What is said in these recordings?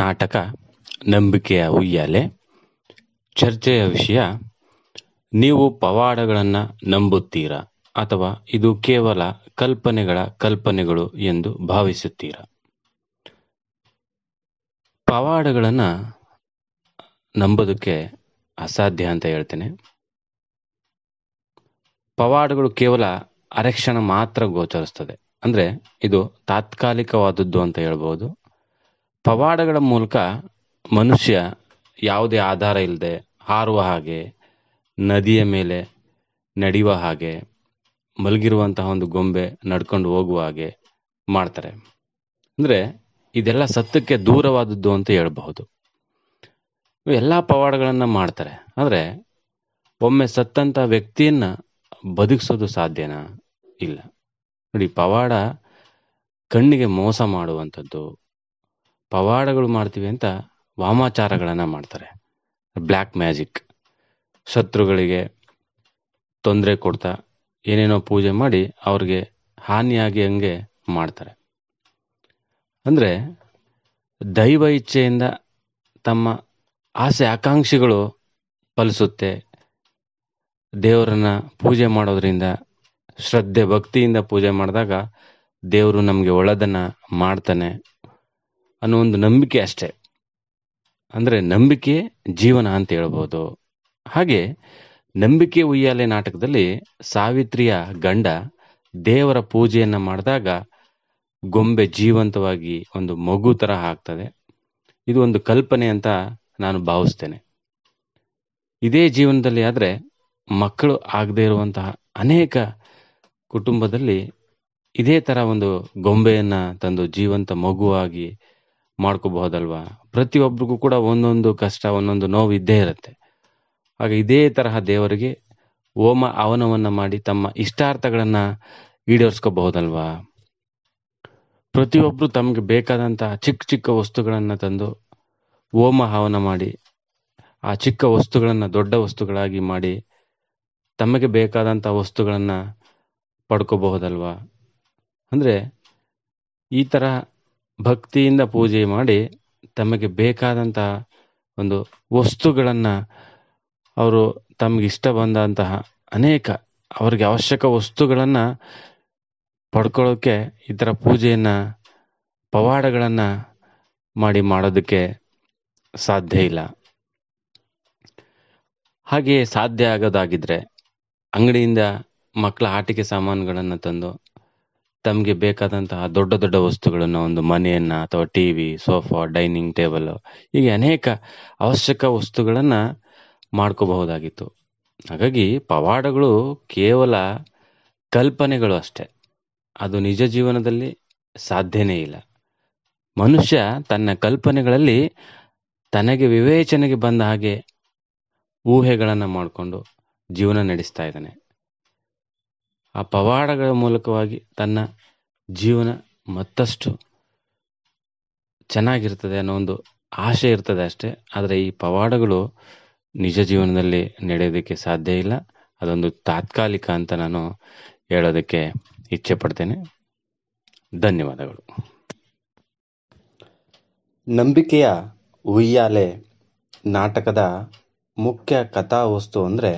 ನಾಟಕ ನಂಬಿಕೆಯ ಉಯ್ಯಾಲೆ ಚರ್ಚೆಯ ವಿಷಯ ನೀವು ಪವಾಡಗಳನ್ನು ನಂಬುತ್ತೀರಾ ಅಥವಾ ಇದು ಕೇವಲ ಕಲ್ಪನೆಗಳ ಕಲ್ಪನೆಗಳು ಎಂದು ಭಾವಿಸುತ್ತೀರಾ ಪವಾಡಗಳನ್ನು ನಂಬೋದಕ್ಕೆ ಅಸಾಧ್ಯ ಅಂತ ಹೇಳ್ತೇನೆ ಪವಾಡಗಳು ಕೇವಲ ಅರಕ್ಷಣ ಮಾತ್ರ ಗೋಚರಿಸ್ತದೆ ಅಂದರೆ ಇದು ತಾತ್ಕಾಲಿಕವಾದದ್ದು ಅಂತ ಹೇಳ್ಬೋದು ಪವಾಡಗಳ ಮೂಲಕ ಮನುಷ್ಯ ಯಾವುದೇ ಆಧಾರ ಇಲ್ಲದೆ ಹಾರುವ ಹಾಗೆ ನದಿಯ ಮೇಲೆ ನಡೆಯುವ ಹಾಗೆ ಮಲಗಿರುವಂತಹ ಒಂದು ಗೊಂಬೆ ನಡ್ಕೊಂಡು ಹೋಗುವ ಹಾಗೆ ಮಾಡ್ತಾರೆ ಅಂದರೆ ಇದೆಲ್ಲ ಸತ್ತಕ್ಕೆ ದೂರವಾದದ್ದು ಅಂತ ಹೇಳ್ಬಹುದು ಎಲ್ಲ ಪವಾಡಗಳನ್ನು ಮಾಡ್ತಾರೆ ಆದರೆ ಒಮ್ಮೆ ಸತ್ತಂಥ ವ್ಯಕ್ತಿಯನ್ನು ಬದುಕಿಸೋದು ಸಾಧ್ಯನಾ ಇಲ್ಲ ನೋಡಿ ಪವಾಡ ಕಣ್ಣಿಗೆ ಮೋಸ ಮಾಡುವಂಥದ್ದು ಪವಾಡಗಳು ಮಾಡ್ತೀವಿ ಅಂತ ವಾಮಾಚಾರಗಳನ್ನು ಮಾಡ್ತಾರೆ ಬ್ಲ್ಯಾಕ್ ಮ್ಯಾಜಿಕ್ ಶತ್ರುಗಳಿಗೆ ತೊಂದರೆ ಕೊಡ್ತಾ ಏನೇನೋ ಪೂಜೆ ಮಾಡಿ ಅವ್ರಿಗೆ ಹಾನಿಯಾಗಿ ಹಂಗೆ ಮಾಡ್ತಾರೆ ಅಂದರೆ ದೈವ ಇಚ್ಛೆಯಿಂದ ತಮ್ಮ ಆಸೆ ಆಕಾಂಕ್ಷೆಗಳು ಫಲಿಸುತ್ತೆ ದೇವರನ್ನು ಪೂಜೆ ಮಾಡೋದ್ರಿಂದ ಶ್ರದ್ಧೆ ಭಕ್ತಿಯಿಂದ ಪೂಜೆ ಮಾಡಿದಾಗ ದೇವರು ನಮಗೆ ಒಳ್ಳೆದನ್ನ ಮಾಡ್ತಾನೆ ಅನ್ನೋ ಒಂದು ನಂಬಿಕೆ ಅಷ್ಟೆ ಅಂದ್ರೆ ನಂಬಿಕೆ ಜೀವನ ಅಂತ ಹೇಳ್ಬೋದು ಹಾಗೆ ನಂಬಿಕೆ ಉಯ್ಯಾಲೆ ನಾಟಕದಲ್ಲಿ ಸಾವಿತ್ರಿಯ ಗಂಡ ದೇವರ ಪೂಜೆಯನ್ನ ಮಾಡಿದಾಗ ಗೊಂಬೆ ಜೀವಂತವಾಗಿ ಒಂದು ಮಗು ತರ ಆಗ್ತದೆ ಇದು ಒಂದು ಕಲ್ಪನೆ ಅಂತ ನಾನು ಭಾವಿಸ್ತೇನೆ ಇದೇ ಜೀವನದಲ್ಲಿ ಆದ್ರೆ ಮಕ್ಕಳು ಆಗದೇ ಇರುವಂತಹ ಅನೇಕ ಕುಟುಂಬದಲ್ಲಿ ಇದೇ ತರ ಒಂದು ಗೊಂಬೆಯನ್ನ ತಂದು ಜೀವಂತ ಮಗುವಾಗಿ ಮಾಡ್ಕೋಬಹುದಲ್ವಾ ಪ್ರತಿಯೊಬ್ಬರಿಗೂ ಕೂಡ ಒಂದೊಂದು ಕಷ್ಟ ಒಂದೊಂದು ನೋವು ಇದ್ದೇ ಇರುತ್ತೆ ಆಗ ಇದೇ ತರಹ ದೇವರಿಗೆ ಹೋಮ ಹವನವನ್ನು ಮಾಡಿ ತಮ್ಮ ಇಷ್ಟಾರ್ಥಗಳನ್ನ ಈಡೇರಿಸ್ಕೋಬಹುದಲ್ವಾ ಪ್ರತಿಯೊಬ್ರು ತಮಗೆ ಬೇಕಾದಂತಹ ಚಿಕ್ಕ ಚಿಕ್ಕ ವಸ್ತುಗಳನ್ನು ತಂದು ಹೋಮ ಹವನ ಮಾಡಿ ಆ ಚಿಕ್ಕ ವಸ್ತುಗಳನ್ನ ದೊಡ್ಡ ವಸ್ತುಗಳಾಗಿ ಮಾಡಿ ತಮಗೆ ಬೇಕಾದಂಥ ವಸ್ತುಗಳನ್ನ ಪಡ್ಕೋಬಹುದಲ್ವಾ ಅಂದರೆ ಈ ಥರ ಭಕ್ತಿಯಿಂದ ಪೂಜೆ ಮಾಡಿ ತಮಗೆ ಬೇಕಾದಂತಹ ಒಂದು ವಸ್ತುಗಳನ್ನು ಅವರು ಇಷ್ಟ ಬಂದಂತಹ ಅನೇಕ ಅವರಿಗೆ ಅವಶ್ಯಕ ವಸ್ತುಗಳನ್ನು ಪಡ್ಕೊಳ್ಳೋಕೆ ಈ ಥರ ಪೂಜೆಯನ್ನು ಪವಾಡಗಳನ್ನು ಮಾಡಿ ಮಾಡೋದಕ್ಕೆ ಸಾಧ್ಯ ಇಲ್ಲ ಹಾಗೆಯೇ ಸಾಧ್ಯ ಆಗೋದಾಗಿದ್ರೆ ಅಂಗಡಿಯಿಂದ ಮಕ್ಕಳ ಆಟಿಕೆ ಸಾಮಾನುಗಳನ್ನು ತಂದು ತಮಗೆ ಬೇಕಾದಂತಹ ದೊಡ್ಡ ದೊಡ್ಡ ವಸ್ತುಗಳನ್ನು ಒಂದು ಮನೆಯನ್ನ ಅಥವಾ ಟಿವಿ ಸೋಫಾ ಡೈನಿಂಗ್ ಟೇಬಲ್ ಹೀಗೆ ಅನೇಕ ಅವಶ್ಯಕ ವಸ್ತುಗಳನ್ನ ಮಾಡ್ಕೋಬಹುದಾಗಿತ್ತು ಹಾಗಾಗಿ ಪವಾಡಗಳು ಕೇವಲ ಕಲ್ಪನೆಗಳು ಅಷ್ಟೆ ಅದು ನಿಜ ಜೀವನದಲ್ಲಿ ಸಾಧ್ಯನೇ ಇಲ್ಲ ಮನುಷ್ಯ ತನ್ನ ಕಲ್ಪನೆಗಳಲ್ಲಿ ತನಗೆ ವಿವೇಚನೆಗೆ ಬಂದ ಹಾಗೆ ಊಹೆಗಳನ್ನು ಮಾಡಿಕೊಂಡು ಜೀವನ ನಡೆಸ್ತಾ ಇದ್ದಾನೆ ಆ ಪವಾಡಗಳ ಮೂಲಕವಾಗಿ ತನ್ನ ಜೀವನ ಮತ್ತಷ್ಟು ಚೆನ್ನಾಗಿರ್ತದೆ ಅನ್ನೋ ಒಂದು ಆಶೆ ಇರ್ತದೆ ಅಷ್ಟೇ ಆದರೆ ಈ ಪವಾಡಗಳು ನಿಜ ಜೀವನದಲ್ಲಿ ನಡೆಯೋದಕ್ಕೆ ಸಾಧ್ಯ ಇಲ್ಲ ಅದೊಂದು ತಾತ್ಕಾಲಿಕ ಅಂತ ನಾನು ಹೇಳೋದಕ್ಕೆ ಇಚ್ಛೆ ಪಡ್ತೇನೆ ಧನ್ಯವಾದಗಳು ನಂಬಿಕೆಯ ಉಯ್ಯಾಲೆ ನಾಟಕದ ಮುಖ್ಯ ಕಥಾವಸ್ತು ಅಂದರೆ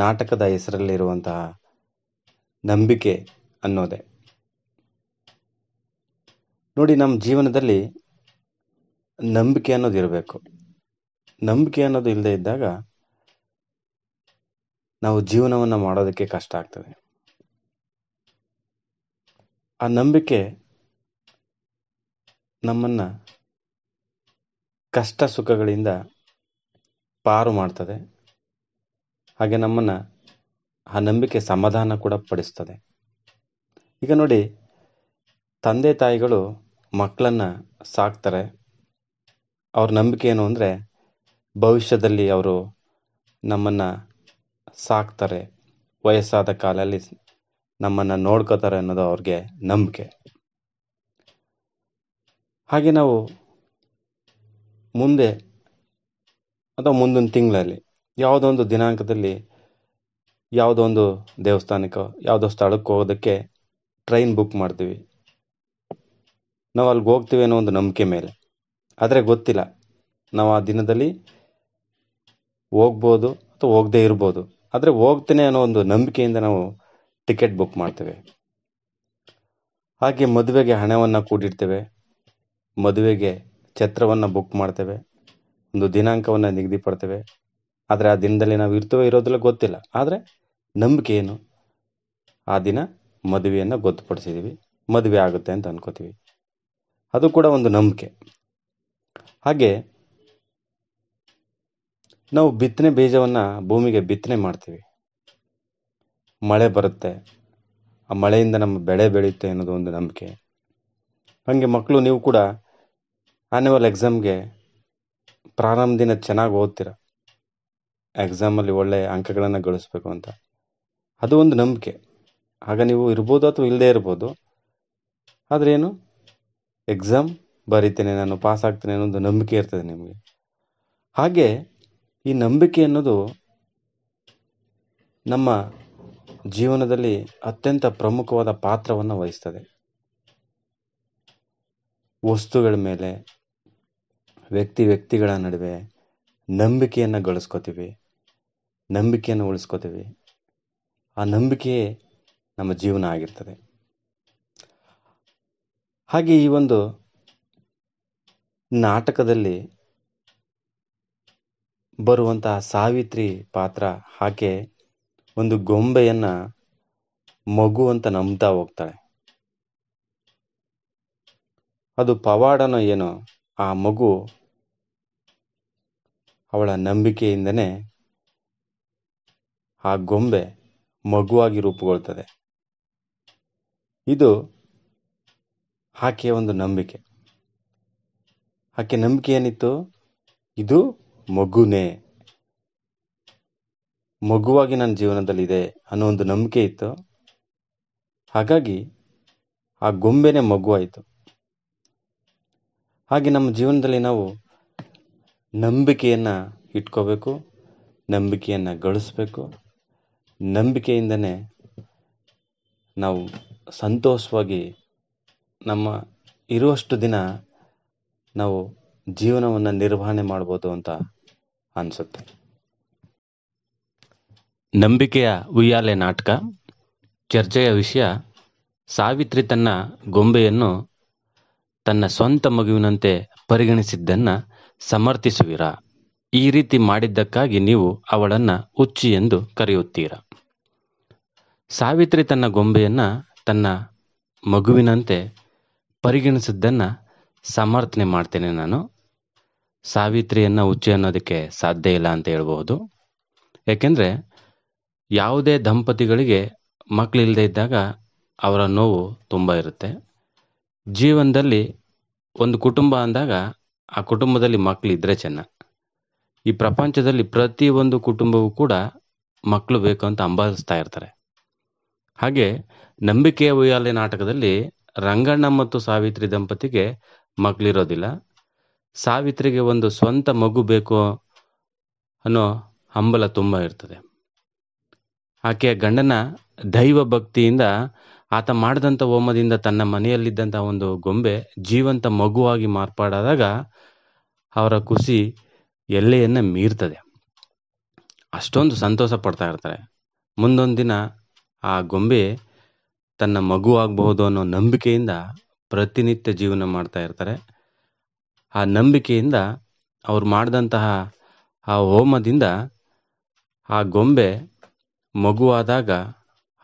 ನಾಟಕದ ಹೆಸರಲ್ಲಿರುವಂತಹ ನಂಬಿಕೆ ಅನ್ನೋದೇ ನೋಡಿ ನಮ್ಮ ಜೀವನದಲ್ಲಿ ನಂಬಿಕೆ ಅನ್ನೋದು ಇರಬೇಕು ನಂಬಿಕೆ ಅನ್ನೋದು ಇಲ್ಲದೆ ಇದ್ದಾಗ ನಾವು ಜೀವನವನ್ನು ಮಾಡೋದಕ್ಕೆ ಕಷ್ಟ ಆಗ್ತದೆ ಆ ನಂಬಿಕೆ ನಮ್ಮನ್ನ ಕಷ್ಟ ಸುಖಗಳಿಂದ ಪಾರು ಮಾಡ್ತದೆ ಹಾಗೆ ನಮ್ಮನ್ನು ಆ ನಂಬಿಕೆ ಸಮಾಧಾನ ಕೂಡ ಪಡಿಸ್ತದೆ ಈಗ ನೋಡಿ ತಂದೆ ತಾಯಿಗಳು ಮಕ್ಕಳನ್ನ ಸಾಕ್ತಾರೆ ಅವ್ರ ನಂಬಿಕೆ ಏನು ಅಂದರೆ ಭವಿಷ್ಯದಲ್ಲಿ ಅವರು ನಮ್ಮನ್ನು ಸಾಕ್ತಾರೆ ವಯಸ್ಸಾದ ಕಾಲದಲ್ಲಿ ನಮ್ಮನ್ನು ನೋಡ್ಕೋತಾರೆ ಅನ್ನೋದು ಅವ್ರಿಗೆ ನಂಬಿಕೆ ಹಾಗೆ ನಾವು ಮುಂದೆ ಅಥವಾ ಮುಂದಿನ ತಿಂಗಳಲ್ಲಿ ಯಾವುದೊಂದು ದಿನಾಂಕದಲ್ಲಿ ಯಾವುದೋ ಒಂದು ದೇವಸ್ಥಾನಕ್ಕೋ ಯಾವುದೋ ಸ್ಥಳಕ್ಕೆ ಹೋಗೋದಕ್ಕೆ ಟ್ರೈನ್ ಬುಕ್ ಮಾಡ್ತೀವಿ ನಾವು ಅಲ್ಲಿಗೆ ಹೋಗ್ತೀವಿ ಅನ್ನೋ ಒಂದು ನಂಬಿಕೆ ಮೇಲೆ ಆದರೆ ಗೊತ್ತಿಲ್ಲ ನಾವು ಆ ದಿನದಲ್ಲಿ ಹೋಗ್ಬೋದು ಅಥವಾ ಹೋಗದೇ ಇರ್ಬೋದು ಆದರೆ ಹೋಗ್ತೇನೆ ಅನ್ನೋ ಒಂದು ನಂಬಿಕೆಯಿಂದ ನಾವು ಟಿಕೆಟ್ ಬುಕ್ ಮಾಡ್ತೇವೆ ಹಾಗೆ ಮದುವೆಗೆ ಹಣವನ್ನು ಕೂಡಿಡ್ತೇವೆ ಮದುವೆಗೆ ಛತ್ರವನ್ನು ಬುಕ್ ಮಾಡ್ತೇವೆ ಒಂದು ದಿನಾಂಕವನ್ನು ನಿಗದಿಪಡ್ತೇವೆ ಆದರೆ ಆ ದಿನದಲ್ಲಿ ನಾವು ಇರ್ತೇವೆ ಇರೋದಿಲ್ಲ ಗೊತ್ತಿಲ್ಲ ಆದರೆ ನಂಬಿಕೆ ಏನು ಆ ದಿನ ಮದುವೆಯನ್ನು ಗೊತ್ತುಪಡಿಸಿದ್ದೀವಿ ಮದುವೆ ಆಗುತ್ತೆ ಅಂತ ಅನ್ಕೋತೀವಿ ಅದು ಕೂಡ ಒಂದು ನಂಬಿಕೆ ಹಾಗೆ ನಾವು ಬಿತ್ತನೆ ಬೀಜವನ್ನು ಭೂಮಿಗೆ ಬಿತ್ತನೆ ಮಾಡ್ತೀವಿ ಮಳೆ ಬರುತ್ತೆ ಆ ಮಳೆಯಿಂದ ನಮ್ಮ ಬೆಳೆ ಬೆಳೆಯುತ್ತೆ ಅನ್ನೋದು ಒಂದು ನಂಬಿಕೆ ಹಾಗೆ ಮಕ್ಕಳು ನೀವು ಕೂಡ ಆನ್ಯುವಲ್ ಎಕ್ಸಾಮ್ಗೆ ಪ್ರಾರಂಭ ದಿನ ಚೆನ್ನಾಗಿ ಓದ್ತೀರಾ ಎಕ್ಸಾಮಲ್ಲಿ ಒಳ್ಳೆಯ ಅಂಕಗಳನ್ನು ಗಳಿಸ್ಬೇಕು ಅಂತ ಅದು ಒಂದು ನಂಬಿಕೆ ಆಗ ನೀವು ಇರ್ಬೋದು ಅಥವಾ ಇಲ್ಲದೇ ಇರ್ಬೋದು ಆದರೆ ಏನು ಎಕ್ಸಾಮ್ ಬರೀತೇನೆ ನಾನು ಪಾಸ್ ಆಗ್ತೇನೆ ಅನ್ನೋ ಒಂದು ನಂಬಿಕೆ ಇರ್ತದೆ ನಿಮಗೆ ಹಾಗೆ ಈ ನಂಬಿಕೆ ಅನ್ನೋದು ನಮ್ಮ ಜೀವನದಲ್ಲಿ ಅತ್ಯಂತ ಪ್ರಮುಖವಾದ ಪಾತ್ರವನ್ನು ವಹಿಸ್ತದೆ ವಸ್ತುಗಳ ಮೇಲೆ ವ್ಯಕ್ತಿ ವ್ಯಕ್ತಿಗಳ ನಡುವೆ ನಂಬಿಕೆಯನ್ನು ಗಳಿಸ್ಕೊತೀವಿ ನಂಬಿಕೆಯನ್ನು ಉಳಿಸ್ಕೋತೀವಿ ಆ ನಂಬಿಕೆ ನಮ್ಮ ಜೀವನ ಆಗಿರ್ತದೆ ಹಾಗೆ ಈ ಒಂದು ನಾಟಕದಲ್ಲಿ ಬರುವಂತಹ ಸಾವಿತ್ರಿ ಪಾತ್ರ ಹಾಕೆ ಒಂದು ಗೊಂಬೆಯನ್ನ ಮಗು ಅಂತ ನಂಬ್ತಾ ಹೋಗ್ತಾಳೆ ಅದು ಪವಾಡನೋ ಏನೋ ಆ ಮಗು ಅವಳ ನಂಬಿಕೆಯಿಂದನೇ ಆ ಗೊಂಬೆ ಮಗುವಾಗಿ ರೂಪುಗೊಳ್ತದೆ ಇದು ಆಕೆಯ ಒಂದು ನಂಬಿಕೆ ಆಕೆ ನಂಬಿಕೆ ಏನಿತ್ತು ಇದು ಮಗುನೇ ಮಗುವಾಗಿ ನನ್ನ ಜೀವನದಲ್ಲಿ ಇದೆ ಅನ್ನೋ ಒಂದು ನಂಬಿಕೆ ಇತ್ತು ಹಾಗಾಗಿ ಆ ಗೊಂಬೆನೇ ಮಗು ಆಯಿತು ಹಾಗೆ ನಮ್ಮ ಜೀವನದಲ್ಲಿ ನಾವು ನಂಬಿಕೆಯನ್ನು ಇಟ್ಕೋಬೇಕು ನಂಬಿಕೆಯನ್ನು ಗಳಿಸ್ಬೇಕು ನಂಬಿಕೆಯಿಂದಲೇ ನಾವು ಸಂತೋಷವಾಗಿ ನಮ್ಮ ಇರುವಷ್ಟು ದಿನ ನಾವು ಜೀವನವನ್ನು ನಿರ್ವಹಣೆ ಮಾಡ್ಬೋದು ಅಂತ ಅನಿಸುತ್ತೆ ನಂಬಿಕೆಯ ಉಯ್ಯಾಲೆ ನಾಟಕ ಚರ್ಚೆಯ ವಿಷಯ ಸಾವಿತ್ರಿ ತನ್ನ ಗೊಂಬೆಯನ್ನು ತನ್ನ ಸ್ವಂತ ಮಗುವಿನಂತೆ ಪರಿಗಣಿಸಿದ್ದನ್ನು ಸಮರ್ಥಿಸುವಿರಾ ಈ ರೀತಿ ಮಾಡಿದ್ದಕ್ಕಾಗಿ ನೀವು ಅವಳನ್ನ ಉಚ್ಚಿ ಎಂದು ಕರೆಯುತ್ತೀರ ಸಾವಿತ್ರಿ ತನ್ನ ಗೊಂಬೆಯನ್ನ ತನ್ನ ಮಗುವಿನಂತೆ ಪರಿಗಣಿಸಿದ್ದನ್ನು ಸಮರ್ಥನೆ ಮಾಡ್ತೇನೆ ನಾನು ಸಾವಿತ್ರಿಯನ್ನ ಉಚ್ಚಿ ಅನ್ನೋದಕ್ಕೆ ಸಾಧ್ಯ ಇಲ್ಲ ಅಂತ ಹೇಳ್ಬೋದು ಯಾಕೆಂದ್ರೆ ಯಾವುದೇ ದಂಪತಿಗಳಿಗೆ ಮಕ್ಕಳಿಲ್ಲದೆ ಇದ್ದಾಗ ಅವರ ನೋವು ತುಂಬ ಇರುತ್ತೆ ಜೀವನದಲ್ಲಿ ಒಂದು ಕುಟುಂಬ ಅಂದಾಗ ಆ ಕುಟುಂಬದಲ್ಲಿ ಮಕ್ಕಳಿದ್ದರೆ ಚೆನ್ನ ಈ ಪ್ರಪಂಚದಲ್ಲಿ ಪ್ರತಿ ಒಂದು ಕುಟುಂಬವೂ ಕೂಡ ಮಕ್ಕಳು ಬೇಕು ಅಂತ ಹಂಬಲಿಸ್ತಾ ಇರ್ತಾರೆ ಹಾಗೆ ನಂಬಿಕೆಯ ಉಯ್ಯಾಲೆ ನಾಟಕದಲ್ಲಿ ರಂಗಣ್ಣ ಮತ್ತು ಸಾವಿತ್ರಿ ದಂಪತಿಗೆ ಮಕ್ಕಳಿರೋದಿಲ್ಲ ಸಾವಿತ್ರಿಗೆ ಒಂದು ಸ್ವಂತ ಮಗು ಬೇಕು ಅನ್ನೋ ಹಂಬಲ ತುಂಬ ಇರ್ತದೆ ಆಕೆಯ ಗಂಡನ ದೈವ ಭಕ್ತಿಯಿಂದ ಆತ ಮಾಡಿದಂಥ ಹೋಮದಿಂದ ತನ್ನ ಮನೆಯಲ್ಲಿದ್ದಂಥ ಒಂದು ಗೊಂಬೆ ಜೀವಂತ ಮಗುವಾಗಿ ಮಾರ್ಪಾಡಾದಾಗ ಅವರ ಖುಷಿ ಎಲ್ಲೆಯನ್ನು ಮೀರ್ತದೆ ಅಷ್ಟೊಂದು ಸಂತೋಷ ಪಡ್ತಾ ಇರ್ತಾರೆ ಮುಂದೊಂದು ದಿನ ಆ ಗೊಂಬೆ ತನ್ನ ಮಗು ಆಗಬಹುದು ಅನ್ನೋ ನಂಬಿಕೆಯಿಂದ ಪ್ರತಿನಿತ್ಯ ಜೀವನ ಮಾಡ್ತಾ ಇರ್ತಾರೆ ಆ ನಂಬಿಕೆಯಿಂದ ಅವ್ರು ಮಾಡಿದಂತಹ ಆ ಹೋಮದಿಂದ ಆ ಗೊಂಬೆ ಮಗುವಾದಾಗ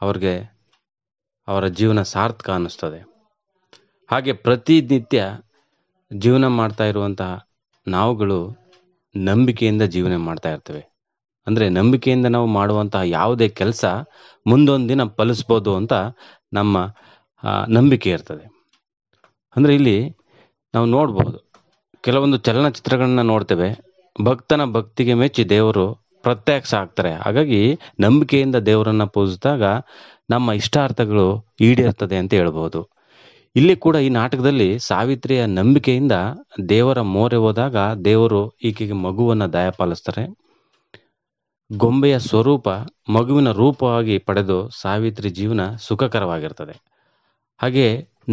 ಅವ್ರಿಗೆ ಅವರ ಜೀವನ ಸಾರ್ಥಕ ಅನ್ನಿಸ್ತದೆ ಹಾಗೆ ಪ್ರತಿನಿತ್ಯ ಜೀವನ ಮಾಡ್ತಾ ಇರುವಂತಹ ನಾವುಗಳು ನಂಬಿಕೆಯಿಂದ ಜೀವನ ಮಾಡ್ತಾ ಇರ್ತೇವೆ ಅಂದ್ರೆ ನಂಬಿಕೆಯಿಂದ ನಾವು ಮಾಡುವಂತಹ ಯಾವುದೇ ಕೆಲಸ ಮುಂದೊಂದು ದಿನ ಫಲಿಸ್ಬೋದು ಅಂತ ನಮ್ಮ ನಂಬಿಕೆ ಇರ್ತದೆ ಅಂದ್ರೆ ಇಲ್ಲಿ ನಾವು ನೋಡ್ಬೋದು ಕೆಲವೊಂದು ಚಲನಚಿತ್ರಗಳನ್ನ ನೋಡ್ತೇವೆ ಭಕ್ತನ ಭಕ್ತಿಗೆ ಮೆಚ್ಚಿ ದೇವರು ಪ್ರತ್ಯಕ್ಷ ಆಗ್ತಾರೆ ಹಾಗಾಗಿ ನಂಬಿಕೆಯಿಂದ ದೇವರನ್ನ ಪೂಜಿಸಿದಾಗ ನಮ್ಮ ಇಷ್ಟಾರ್ಥಗಳು ಈಡೇರ್ತದೆ ಅಂತ ಹೇಳ್ಬೋದು ಇಲ್ಲಿ ಕೂಡ ಈ ನಾಟಕದಲ್ಲಿ ಸಾವಿತ್ರಿಯ ನಂಬಿಕೆಯಿಂದ ದೇವರ ಮೋರೆ ಹೋದಾಗ ದೇವರು ಈಕೆಗೆ ಮಗುವನ್ನು ದಯಪಾಲಿಸ್ತಾರೆ ಗೊಂಬೆಯ ಸ್ವರೂಪ ಮಗುವಿನ ರೂಪವಾಗಿ ಪಡೆದು ಸಾವಿತ್ರಿ ಜೀವನ ಸುಖಕರವಾಗಿರ್ತದೆ ಹಾಗೆ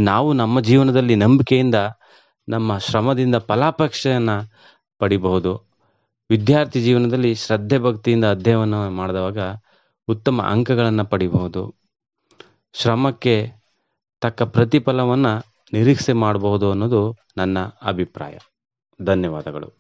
ನಾವು ನಮ್ಮ ಜೀವನದಲ್ಲಿ ನಂಬಿಕೆಯಿಂದ ನಮ್ಮ ಶ್ರಮದಿಂದ ಫಲಾಪೇಕ್ಷೆಯನ್ನು ಪಡಿಬಹುದು ವಿದ್ಯಾರ್ಥಿ ಜೀವನದಲ್ಲಿ ಶ್ರದ್ಧೆ ಭಕ್ತಿಯಿಂದ ಅಧ್ಯಯನ ಮಾಡಿದವಾಗ ಉತ್ತಮ ಅಂಕಗಳನ್ನು ಪಡಿಬಹುದು ಶ್ರಮಕ್ಕೆ ತಕ್ಕ ಪ್ರತಿಫಲವನ್ನು ನಿರೀಕ್ಷೆ ಮಾಡಬಹುದು ಅನ್ನೋದು ನನ್ನ ಅಭಿಪ್ರಾಯ ಧನ್ಯವಾದಗಳು